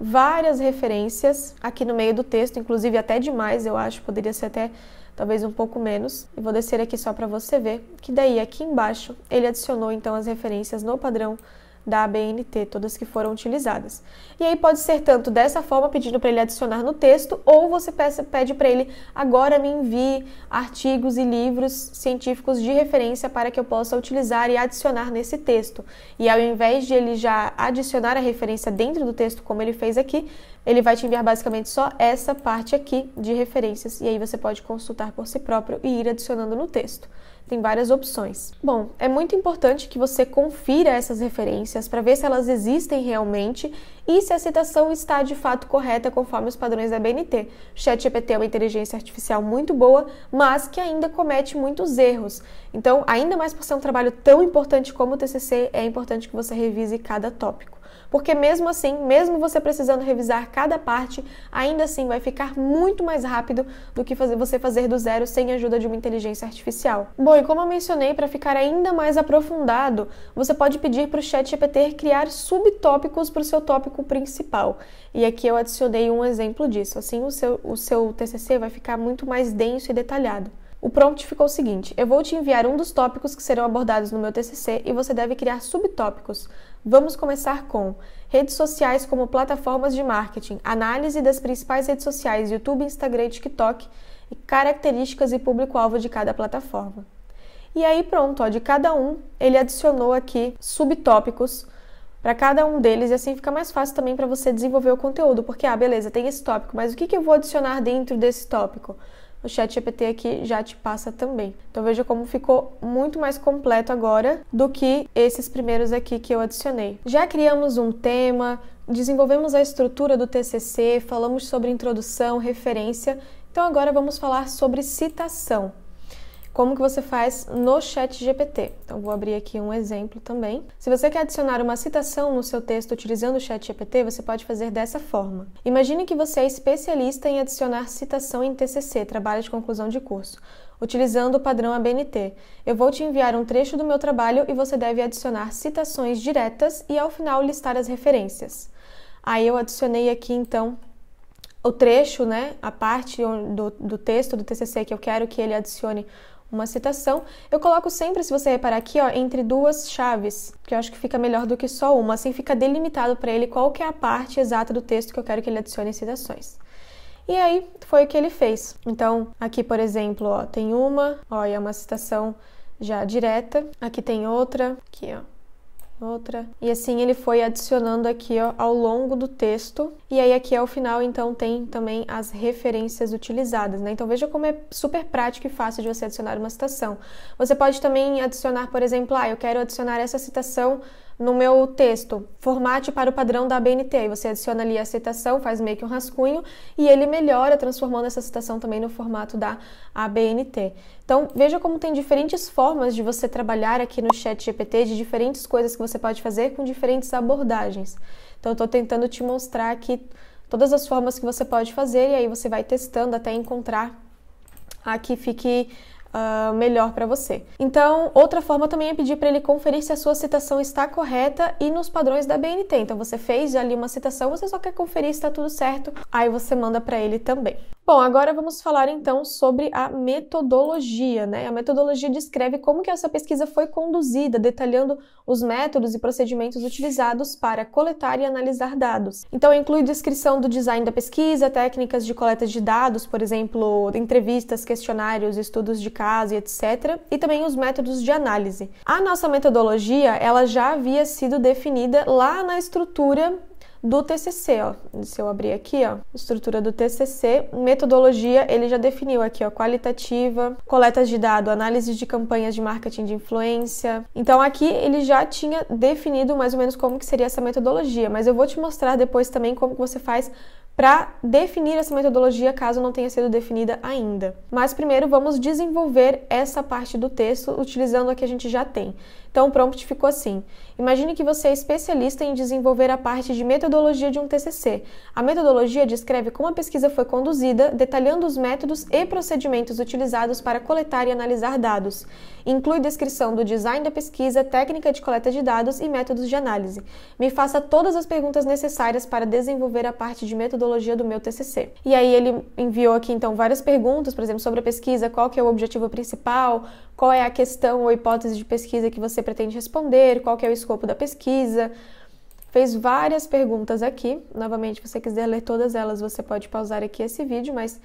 várias referências aqui no meio do texto, inclusive até demais, eu acho, poderia ser até talvez um pouco menos. E vou descer aqui só para você ver, que daí aqui embaixo ele adicionou então as referências no padrão da ABNT, todas que foram utilizadas. E aí pode ser tanto dessa forma, pedindo para ele adicionar no texto, ou você pede para ele agora me envie artigos e livros científicos de referência para que eu possa utilizar e adicionar nesse texto. E ao invés de ele já adicionar a referência dentro do texto, como ele fez aqui, ele vai te enviar basicamente só essa parte aqui de referências e aí você pode consultar por si próprio e ir adicionando no texto. Tem várias opções. Bom, é muito importante que você confira essas referências para ver se elas existem realmente e se a citação está de fato correta conforme os padrões da BNT. O ChatGPT é uma inteligência artificial muito boa, mas que ainda comete muitos erros. Então, ainda mais por ser um trabalho tão importante como o TCC, é importante que você revise cada tópico porque mesmo assim, mesmo você precisando revisar cada parte, ainda assim vai ficar muito mais rápido do que você fazer do zero sem a ajuda de uma inteligência artificial. Bom, e como eu mencionei, para ficar ainda mais aprofundado, você pode pedir para o ChatGPT criar subtópicos para o seu tópico principal. E aqui eu adicionei um exemplo disso. Assim, o seu, o seu TCC vai ficar muito mais denso e detalhado. O prompt ficou o seguinte: eu vou te enviar um dos tópicos que serão abordados no meu TCC e você deve criar subtópicos. Vamos começar com redes sociais como plataformas de marketing, análise das principais redes sociais YouTube, Instagram e TikTok, e características e público-alvo de cada plataforma. E aí pronto, ó, de cada um ele adicionou aqui subtópicos para cada um deles e assim fica mais fácil também para você desenvolver o conteúdo, porque ah, beleza, tem esse tópico, mas o que, que eu vou adicionar dentro desse tópico? o chat GPT aqui já te passa também. Então veja como ficou muito mais completo agora do que esses primeiros aqui que eu adicionei. Já criamos um tema, desenvolvemos a estrutura do TCC, falamos sobre introdução, referência, então agora vamos falar sobre citação como que você faz no chat GPT. Então vou abrir aqui um exemplo também. Se você quer adicionar uma citação no seu texto utilizando o chat GPT, você pode fazer dessa forma. Imagine que você é especialista em adicionar citação em TCC, trabalho de conclusão de curso, utilizando o padrão ABNT. Eu vou te enviar um trecho do meu trabalho e você deve adicionar citações diretas e ao final listar as referências. Aí eu adicionei aqui então o trecho, né, a parte do, do texto do TCC que eu quero que ele adicione uma citação. Eu coloco sempre, se você reparar aqui, ó, entre duas chaves, que eu acho que fica melhor do que só uma. Assim fica delimitado para ele qual que é a parte exata do texto que eu quero que ele adicione citações. E aí foi o que ele fez. Então, aqui, por exemplo, ó, tem uma, ó, e é uma citação já direta. Aqui tem outra, aqui, ó, outra. E assim ele foi adicionando aqui ó, ao longo do texto. E aí aqui ao final então tem também as referências utilizadas, né? Então veja como é super prático e fácil de você adicionar uma citação. Você pode também adicionar, por exemplo, ah, eu quero adicionar essa citação no meu texto, formate para o padrão da ABNT. Você adiciona ali a citação, faz meio que um rascunho e ele melhora, transformando essa citação também no formato da ABNT. Então, veja como tem diferentes formas de você trabalhar aqui no Chat GPT, de diferentes coisas que você pode fazer com diferentes abordagens. Então, eu estou tentando te mostrar aqui todas as formas que você pode fazer e aí você vai testando até encontrar a que fique uh, melhor para você. Então, outra forma também é pedir para ele conferir se a sua citação está correta e nos padrões da BNT. Então, você fez ali uma citação, você só quer conferir se está tudo certo, aí você manda para ele também. Bom, agora vamos falar então sobre a metodologia, né? A metodologia descreve como que essa pesquisa foi conduzida, detalhando os métodos e procedimentos utilizados para coletar e analisar dados. Então, inclui descrição do design da pesquisa, técnicas de coleta de dados, por exemplo, entrevistas, questionários, estudos de caso e etc, e também os métodos de análise. A nossa metodologia, ela já havia sido definida lá na estrutura do TCC, ó. Se eu abrir aqui, ó, estrutura do TCC, metodologia, ele já definiu aqui, ó, qualitativa, coletas de dado, análise de campanhas de marketing de influência. Então aqui ele já tinha definido mais ou menos como que seria essa metodologia, mas eu vou te mostrar depois também como que você faz para definir essa metodologia caso não tenha sido definida ainda. Mas primeiro vamos desenvolver essa parte do texto utilizando a que a gente já tem. Então o prompt ficou assim: Imagine que você é especialista em desenvolver a parte de metodologia de um TCC. A metodologia descreve como a pesquisa foi conduzida, detalhando os métodos e procedimentos utilizados para coletar e analisar dados. Inclui descrição do design da pesquisa, técnica de coleta de dados e métodos de análise. Me faça todas as perguntas necessárias para desenvolver a parte de metodologia metodologia do meu TCC. E aí ele enviou aqui então várias perguntas, por exemplo, sobre a pesquisa, qual que é o objetivo principal, qual é a questão ou hipótese de pesquisa que você pretende responder, qual que é o escopo da pesquisa. Fez várias perguntas aqui. Novamente, se você quiser ler todas elas, você pode pausar aqui esse vídeo, mas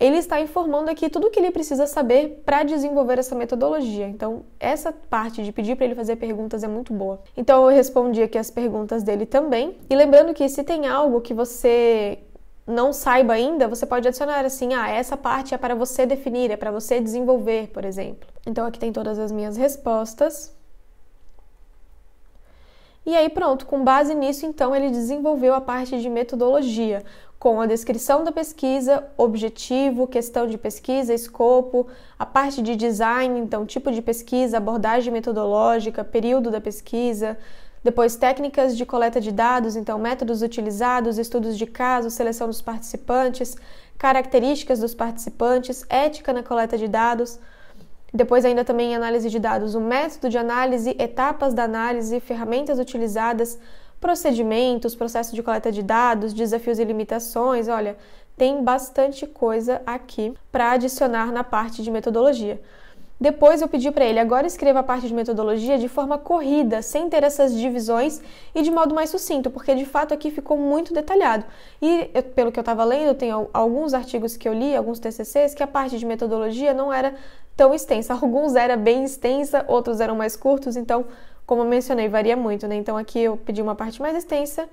ele está informando aqui tudo o que ele precisa saber para desenvolver essa metodologia. Então, essa parte de pedir para ele fazer perguntas é muito boa. Então, eu respondi aqui as perguntas dele também. E lembrando que se tem algo que você não saiba ainda, você pode adicionar assim: ah, essa parte é para você definir, é para você desenvolver, por exemplo. Então, aqui tem todas as minhas respostas. E aí pronto, com base nisso, então ele desenvolveu a parte de metodologia, com a descrição da pesquisa, objetivo, questão de pesquisa, escopo, a parte de design, então tipo de pesquisa, abordagem metodológica, período da pesquisa, depois técnicas de coleta de dados, então métodos utilizados, estudos de caso, seleção dos participantes, características dos participantes, ética na coleta de dados, depois ainda também análise de dados, o método de análise, etapas da análise, ferramentas utilizadas, procedimentos, processo de coleta de dados, desafios e limitações. Olha, tem bastante coisa aqui para adicionar na parte de metodologia. Depois eu pedi para ele agora escreva a parte de metodologia de forma corrida, sem ter essas divisões e de modo mais sucinto, porque de fato aqui ficou muito detalhado. E eu, pelo que eu estava lendo, tem alguns artigos que eu li, alguns TCCs, que a parte de metodologia não era tão extensa. [LAUGHS] Alguns era bem extensa, outros eram mais curtos, então, como eu mencionei, varia muito, né? Então aqui eu pedi uma parte mais extensa,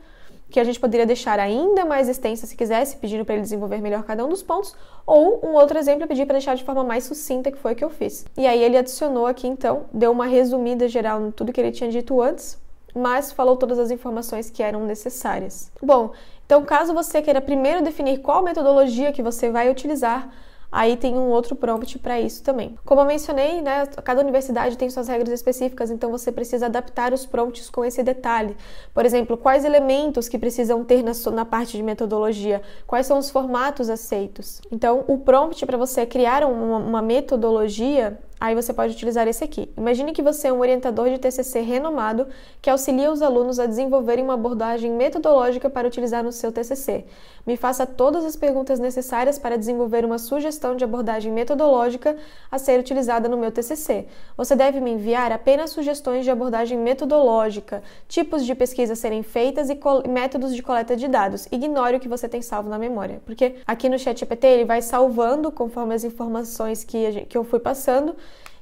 que a gente poderia deixar ainda mais extensa se quisesse, pedindo para ele desenvolver melhor cada um dos pontos, ou um outro exemplo, é pedir para deixar de forma mais sucinta, que foi o que eu fiz. E aí ele adicionou aqui então, deu uma resumida geral em tudo que ele tinha dito antes, mas falou todas as informações que eram necessárias. Bom, então caso você queira primeiro definir qual metodologia que você vai utilizar, Aí tem um outro prompt para isso também. Como eu mencionei, né, cada universidade tem suas regras específicas, então você precisa adaptar os prompts com esse detalhe. Por exemplo, quais elementos que precisam ter na, na parte de metodologia, quais são os formatos aceitos. Então, o prompt para você criar uma, uma metodologia Aí você pode utilizar esse aqui. Imagine que você é um orientador de TCC renomado que auxilia os alunos a desenvolverem uma abordagem metodológica para utilizar no seu TCC. Me faça todas as perguntas necessárias para desenvolver uma sugestão de abordagem metodológica a ser utilizada no meu TCC. Você deve me enviar apenas sugestões de abordagem metodológica, tipos de pesquisa a serem feitas e métodos de coleta de dados. Ignore o que você tem salvo na memória, porque aqui no ChatGPT ele vai salvando conforme as informações que, que eu fui passando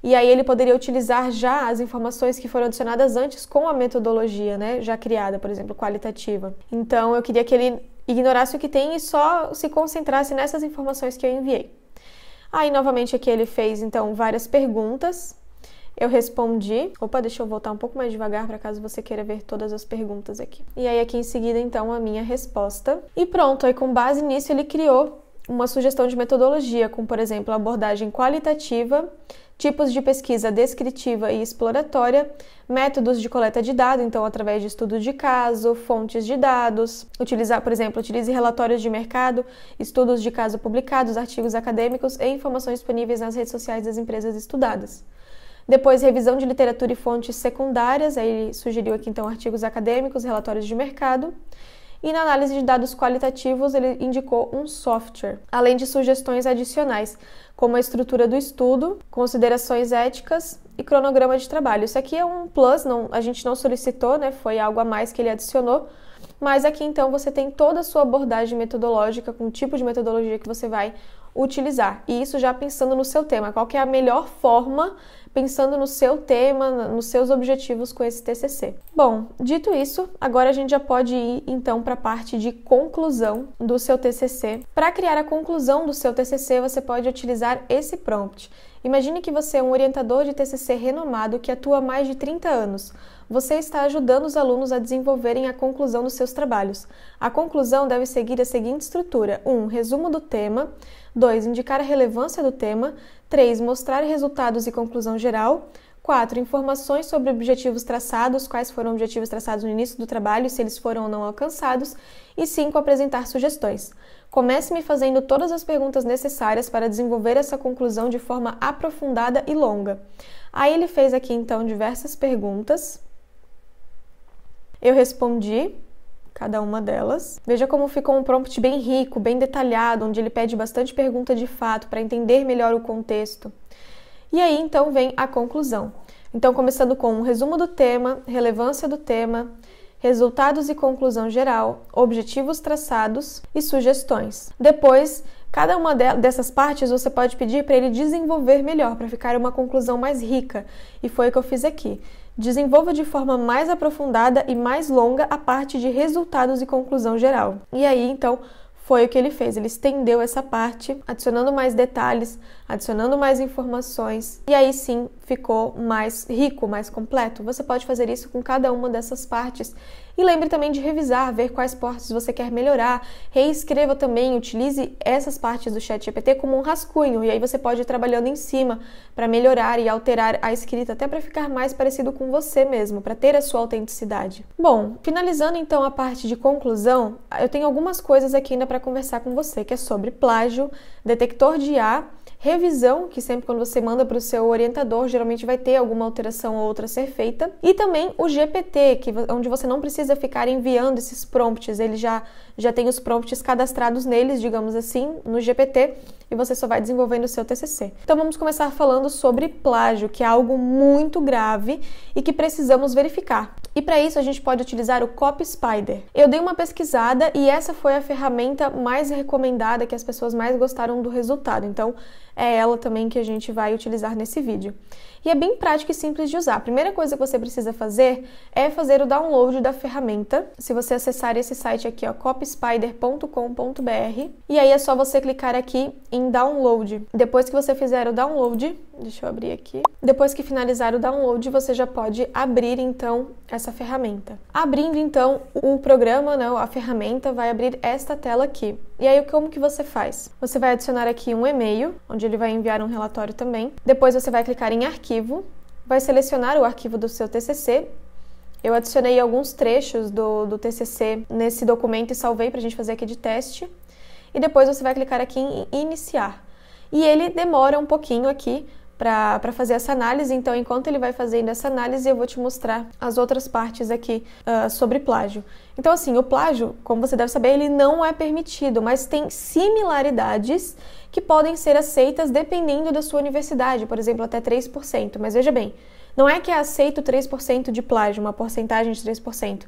e aí ele poderia utilizar já as informações que foram adicionadas antes com a metodologia, né, já criada, por exemplo, qualitativa. Então eu queria que ele ignorasse o que tem e só se concentrasse nessas informações que eu enviei. Aí novamente aqui ele fez então várias perguntas. Eu respondi. Opa, deixa eu voltar um pouco mais devagar para caso você queira ver todas as perguntas aqui. E aí aqui em seguida então a minha resposta. E pronto, aí com base nisso ele criou uma sugestão de metodologia, com por exemplo, abordagem qualitativa, tipos de pesquisa descritiva e exploratória, métodos de coleta de dados, então através de estudo de caso, fontes de dados, utilizar, por exemplo, utilize relatórios de mercado, estudos de caso publicados, artigos acadêmicos e informações disponíveis nas redes sociais das empresas estudadas. Depois, revisão de literatura e fontes secundárias, aí ele sugeriu aqui então artigos acadêmicos, relatórios de mercado e na análise de dados qualitativos ele indicou um software, além de sugestões adicionais, como a estrutura do estudo, considerações éticas e cronograma de trabalho. Isso aqui é um plus, não, a gente não solicitou, né? Foi algo a mais que ele adicionou. Mas aqui então você tem toda a sua abordagem metodológica, com o tipo de metodologia que você vai utilizar. E isso já pensando no seu tema, qual é a melhor forma pensando no seu tema, nos seus objetivos com esse TCC. Bom, dito isso, agora a gente já pode ir então para a parte de conclusão do seu TCC. Para criar a conclusão do seu TCC, você pode utilizar esse prompt. Imagine que você é um orientador de TCC renomado que atua há mais de 30 anos. Você está ajudando os alunos a desenvolverem a conclusão dos seus trabalhos. A conclusão deve seguir a seguinte estrutura: 1. Um, resumo do tema. 2. Indicar a relevância do tema. 3. Mostrar resultados e conclusão geral. 4. Informações sobre objetivos traçados, quais foram os objetivos traçados no início do trabalho e se eles foram ou não alcançados. E 5. Apresentar sugestões. Comece me fazendo todas as perguntas necessárias para desenvolver essa conclusão de forma aprofundada e longa. Aí ele fez aqui então diversas perguntas. Eu respondi cada uma delas. Veja como ficou um prompt bem rico, bem detalhado, onde ele pede bastante pergunta de fato para entender melhor o contexto. E aí então vem a conclusão. Então, começando com um resumo do tema, relevância do tema, resultados e conclusão geral, objetivos traçados e sugestões. Depois, cada uma dessas partes você pode pedir para ele desenvolver melhor, para ficar uma conclusão mais rica, e foi o que eu fiz aqui desenvolva de forma mais aprofundada e mais longa a parte de resultados e conclusão geral. E aí, então, foi o que ele fez. Ele estendeu essa parte, adicionando mais detalhes, adicionando mais informações, e aí sim ficou mais rico, mais completo. Você pode fazer isso com cada uma dessas partes e lembre também de revisar, ver quais portas você quer melhorar. Reescreva também, utilize essas partes do chat GPT como um rascunho e aí você pode ir trabalhando em cima para melhorar e alterar a escrita até para ficar mais parecido com você mesmo, para ter a sua autenticidade. Bom, finalizando então a parte de conclusão, eu tenho algumas coisas aqui ainda para conversar com você, que é sobre plágio, detector de ar revisão, que sempre quando você manda para o seu orientador, geralmente vai ter alguma alteração ou outra a ser feita, e também o GPT, que onde você não precisa ficar enviando esses prompts, ele já já tem os prompts cadastrados neles, digamos assim, no GPT e você só vai desenvolvendo o seu TCC. Então vamos começar falando sobre plágio, que é algo muito grave e que precisamos verificar. E para isso a gente pode utilizar o CopySpider. Eu dei uma pesquisada e essa foi a ferramenta mais recomendada que as pessoas mais gostaram do resultado. Então é ela também que a gente vai utilizar nesse vídeo. E é bem prática e simples de usar. A primeira coisa que você precisa fazer é fazer o download da ferramenta. Se você acessar esse site aqui, ó, copyspider.com.br, e aí é só você clicar aqui em em download. Depois que você fizer o download, deixa eu abrir aqui. Depois que finalizar o download, você já pode abrir então essa ferramenta. Abrindo então o programa, não, né, a ferramenta vai abrir esta tela aqui. E aí como que você faz? Você vai adicionar aqui um e-mail, onde ele vai enviar um relatório também. Depois você vai clicar em arquivo, vai selecionar o arquivo do seu TCC eu adicionei alguns trechos do, do TCC nesse documento e salvei para a gente fazer aqui de teste e depois você vai clicar aqui em iniciar. E ele demora um pouquinho aqui para fazer essa análise, então enquanto ele vai fazendo essa análise, eu vou te mostrar as outras partes aqui uh, sobre plágio. Então, assim, o plágio, como você deve saber, ele não é permitido, mas tem similaridades que podem ser aceitas dependendo da sua universidade, por exemplo, até 3%. Mas veja bem, não é que é aceito 3% de plágio, uma porcentagem de 3%.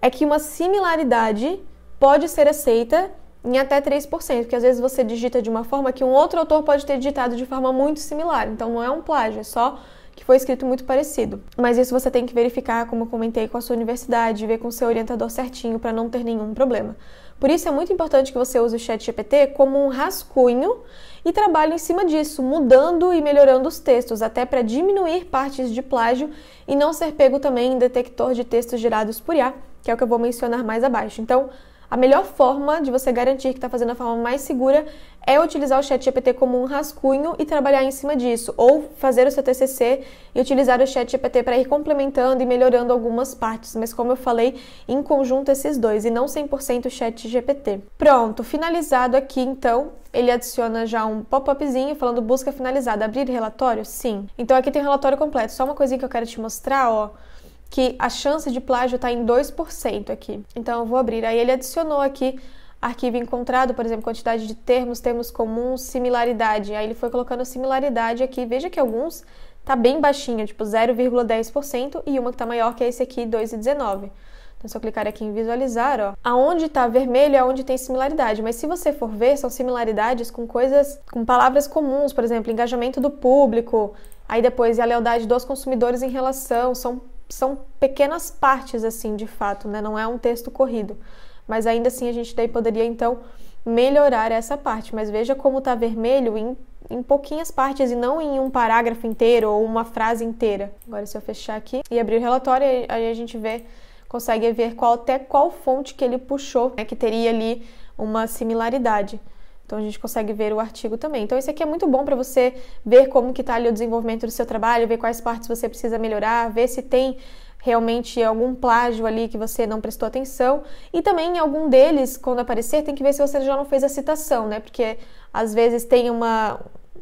É que uma similaridade pode ser aceita em até 3%, porque às vezes você digita de uma forma que um outro autor pode ter digitado de forma muito similar. Então não é um plágio, é só que foi escrito muito parecido. Mas isso você tem que verificar, como eu comentei, com a sua universidade, ver com seu orientador certinho para não ter nenhum problema. Por isso é muito importante que você use o ChatGPT como um rascunho e trabalhe em cima disso, mudando e melhorando os textos, até para diminuir partes de plágio e não ser pego também em detector de textos gerados por IA, que é o que eu vou mencionar mais abaixo. Então, a melhor forma de você garantir que está fazendo a forma mais segura é utilizar o chat GPT como um rascunho e trabalhar em cima disso, ou fazer o seu TCC e utilizar o chat GPT para ir complementando e melhorando algumas partes, mas como eu falei, em conjunto esses dois e não 100% chat GPT. Pronto, finalizado aqui então, ele adiciona já um pop-upzinho falando busca finalizada, abrir relatório? Sim. Então aqui tem o relatório completo, só uma coisinha que eu quero te mostrar, ó que a chance de plágio está em 2% aqui. Então eu vou abrir. Aí ele adicionou aqui arquivo encontrado, por exemplo, quantidade de termos, termos comuns, similaridade. Aí ele foi colocando similaridade aqui. Veja que alguns tá bem baixinho, tipo 0,10% e uma que tá maior que é esse aqui, 2,19. Então, se eu clicar aqui em visualizar, ó, aonde tá vermelho é onde tem similaridade, mas se você for ver, são similaridades com coisas, com palavras comuns, por exemplo, engajamento do público, aí depois a lealdade dos consumidores em relação, são são pequenas partes, assim, de fato, né? Não é um texto corrido. Mas ainda assim a gente daí poderia, então, melhorar essa parte. Mas veja como está vermelho em, em pouquinhas partes e não em um parágrafo inteiro ou uma frase inteira. Agora, se eu fechar aqui e abrir o relatório, aí a gente vê, consegue ver qual, até qual fonte que ele puxou, né? Que teria ali uma similaridade. Então a gente consegue ver o artigo também. Então isso aqui é muito bom para você ver como que está ali o desenvolvimento do seu trabalho, ver quais partes você precisa melhorar, ver se tem realmente algum plágio ali que você não prestou atenção. E também algum deles, quando aparecer, tem que ver se você já não fez a citação, né? Porque às vezes tem uma,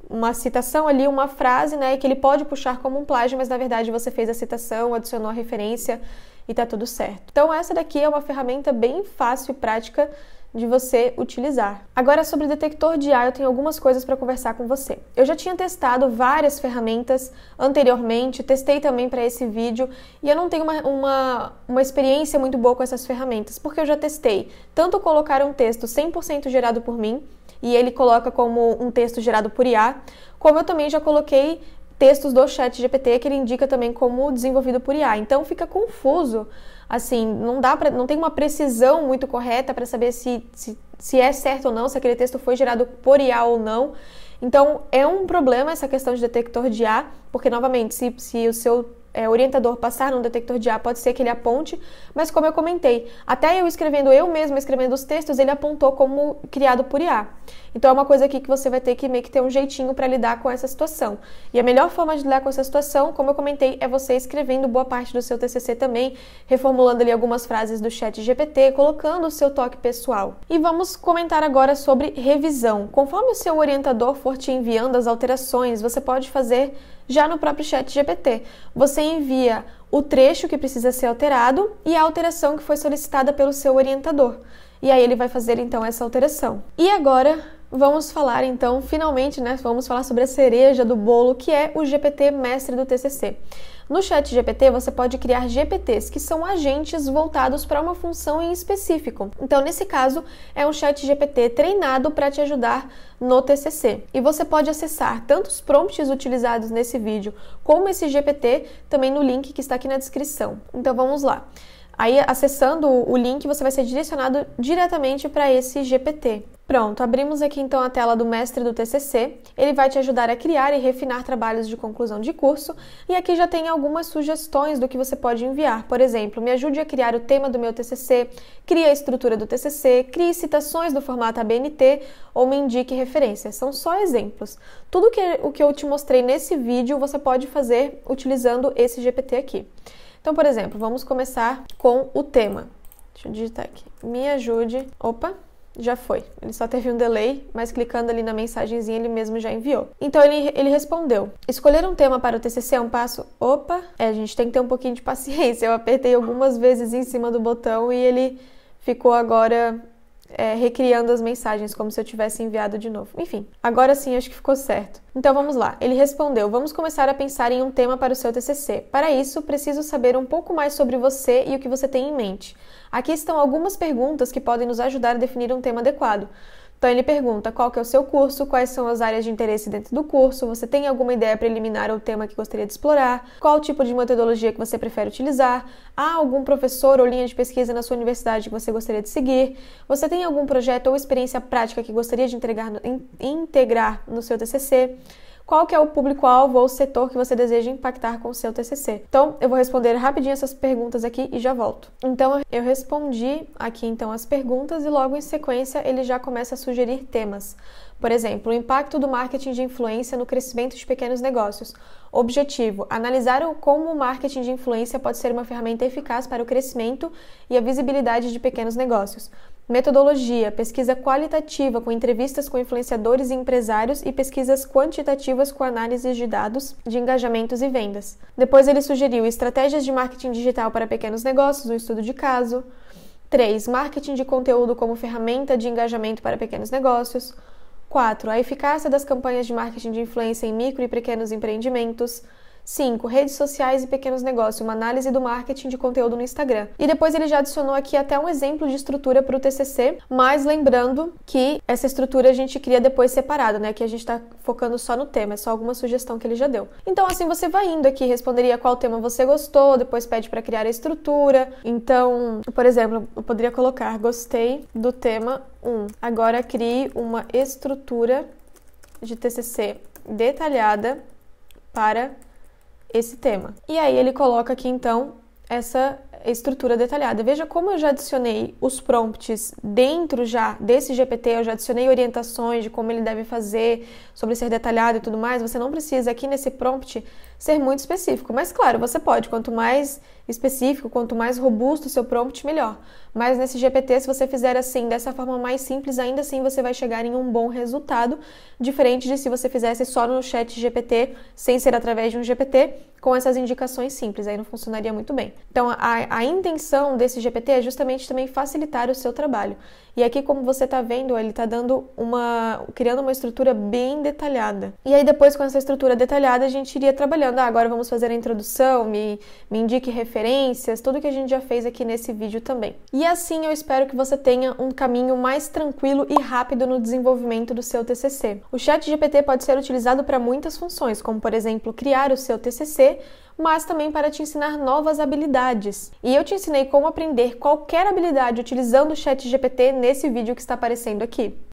uma citação ali, uma frase, né? Que ele pode puxar como um plágio, mas na verdade você fez a citação, adicionou a referência e tá tudo certo. Então essa daqui é uma ferramenta bem fácil e prática de você utilizar. Agora, sobre detector de ar, eu tenho algumas coisas para conversar com você. Eu já tinha testado várias ferramentas anteriormente, testei também para esse vídeo, e eu não tenho uma, uma, uma, experiência muito boa com essas ferramentas, porque eu já testei tanto colocar um texto 100% gerado por mim, e ele coloca como um texto gerado por IA, como eu também já coloquei textos do chat GPT que ele indica também como desenvolvido por IA. Então fica confuso assim, não dá pra, não tem uma precisão muito correta para saber se, se, se é certo ou não, se aquele texto foi gerado por IA ou não. Então, é um problema essa questão de detector de IA, porque, novamente, se, se o seu é, orientador passar num detector de A, pode ser que ele aponte, mas como eu comentei, até eu escrevendo, eu mesma escrevendo os textos, ele apontou como criado por IA. Então é uma coisa aqui que você vai ter que meio que ter um jeitinho para lidar com essa situação. E a melhor forma de lidar com essa situação, como eu comentei, é você escrevendo boa parte do seu TCC também, reformulando ali algumas frases do chat GPT, colocando o seu toque pessoal. E vamos comentar agora sobre revisão. Conforme o seu orientador for te enviando as alterações, você pode fazer já no próprio chat GPT. Você envia o trecho que precisa ser alterado e a alteração que foi solicitada pelo seu orientador. E aí ele vai fazer então essa alteração. E agora vamos falar então, finalmente, né, vamos falar sobre a cereja do bolo, que é o GPT mestre do TCC. No chat GPT, você pode criar GPTs, que são agentes voltados para uma função em específico. Então, nesse caso, é um chat GPT treinado para te ajudar no TCC. E você pode acessar tanto os prompts utilizados nesse vídeo, como esse GPT, também no link que está aqui na descrição. Então, vamos lá. Aí, acessando o link, você vai ser direcionado diretamente para esse GPT. Pronto, abrimos aqui então a tela do mestre do TCC. Ele vai te ajudar a criar e refinar trabalhos de conclusão de curso. E aqui já tem algumas sugestões do que você pode enviar. Por exemplo, me ajude a criar o tema do meu TCC, crie a estrutura do TCC, crie citações do formato ABNT ou me indique referências. São só exemplos. Tudo que, o que eu te mostrei nesse vídeo você pode fazer utilizando esse GPT aqui. Então, por exemplo, vamos começar com o tema. Deixa eu digitar aqui. Me ajude. Opa! já foi. Ele só teve um delay, mas clicando ali na mensagenzinha ele mesmo já enviou. Então ele, ele respondeu: Escolher um tema para o TCC é um passo. Opa, é, a gente tem que ter um pouquinho de paciência. Eu apertei algumas vezes em cima do botão e ele ficou agora é, recriando as mensagens, como se eu tivesse enviado de novo. Enfim, agora sim acho que ficou certo. Então vamos lá. Ele respondeu: Vamos começar a pensar em um tema para o seu TCC. Para isso, preciso saber um pouco mais sobre você e o que você tem em mente. Aqui estão algumas perguntas que podem nos ajudar a definir um tema adequado. Então ele pergunta qual que é o seu curso, quais são as áreas de interesse dentro do curso, você tem alguma ideia preliminar ou tema que gostaria de explorar, qual tipo de metodologia que você prefere utilizar, há algum professor ou linha de pesquisa na sua universidade que você gostaria de seguir, você tem algum projeto ou experiência prática que gostaria de entregar, in, integrar no seu TCC qual que é o público-alvo ou o setor que você deseja impactar com o seu TCC. Então, eu vou responder rapidinho essas perguntas aqui e já volto. Então, eu respondi aqui então as perguntas e logo em sequência ele já começa a sugerir temas. Por exemplo, o impacto do marketing de influência no crescimento de pequenos negócios. Objetivo: analisar como o marketing de influência pode ser uma ferramenta eficaz para o crescimento e a visibilidade de pequenos negócios. Metodologia: pesquisa qualitativa com entrevistas com influenciadores e empresários e pesquisas quantitativas com análises de dados de engajamentos e vendas. Depois ele sugeriu estratégias de marketing digital para pequenos negócios, um estudo de caso. 3. Marketing de conteúdo como ferramenta de engajamento para pequenos negócios. 4. A eficácia das campanhas de marketing de influência em micro e pequenos empreendimentos. 5. Redes sociais e pequenos negócios, uma análise do marketing de conteúdo no Instagram. E depois ele já adicionou aqui até um exemplo de estrutura para o TCC, mas lembrando que essa estrutura a gente cria depois separada, né? Que a gente está focando só no tema, é só alguma sugestão que ele já deu. Então assim você vai indo aqui, responderia qual tema você gostou, depois pede para criar a estrutura. Então, por exemplo, eu poderia colocar gostei do tema 1. Agora crie uma estrutura de TCC detalhada para esse tema. E aí ele coloca aqui então essa estrutura detalhada. Veja como eu já adicionei os prompts dentro já desse GPT, eu já adicionei orientações de como ele deve fazer, sobre ser detalhado e tudo mais. Você não precisa aqui nesse prompt ser muito específico. Mas claro, você pode, quanto mais específico, quanto mais robusto o seu prompt, melhor. Mas nesse GPT, se você fizer assim, dessa forma mais simples, ainda assim você vai chegar em um bom resultado, diferente de se você fizesse só no chat GPT, sem ser através de um GPT, com essas indicações simples, aí não funcionaria muito bem. Então, a, a intenção desse GPT é justamente também facilitar o seu trabalho. E aqui, como você está vendo, ele está dando uma, criando uma estrutura bem detalhada. E aí depois, com essa estrutura detalhada, a gente iria trabalhar esperando, ah, agora vamos fazer a introdução, me, me indique referências, tudo que a gente já fez aqui nesse vídeo também. E assim eu espero que você tenha um caminho mais tranquilo e rápido no desenvolvimento do seu TCC. O chat GPT pode ser utilizado para muitas funções, como por exemplo criar o seu TCC, mas também para te ensinar novas habilidades. E eu te ensinei como aprender qualquer habilidade utilizando o Chat GPT nesse vídeo que está aparecendo aqui.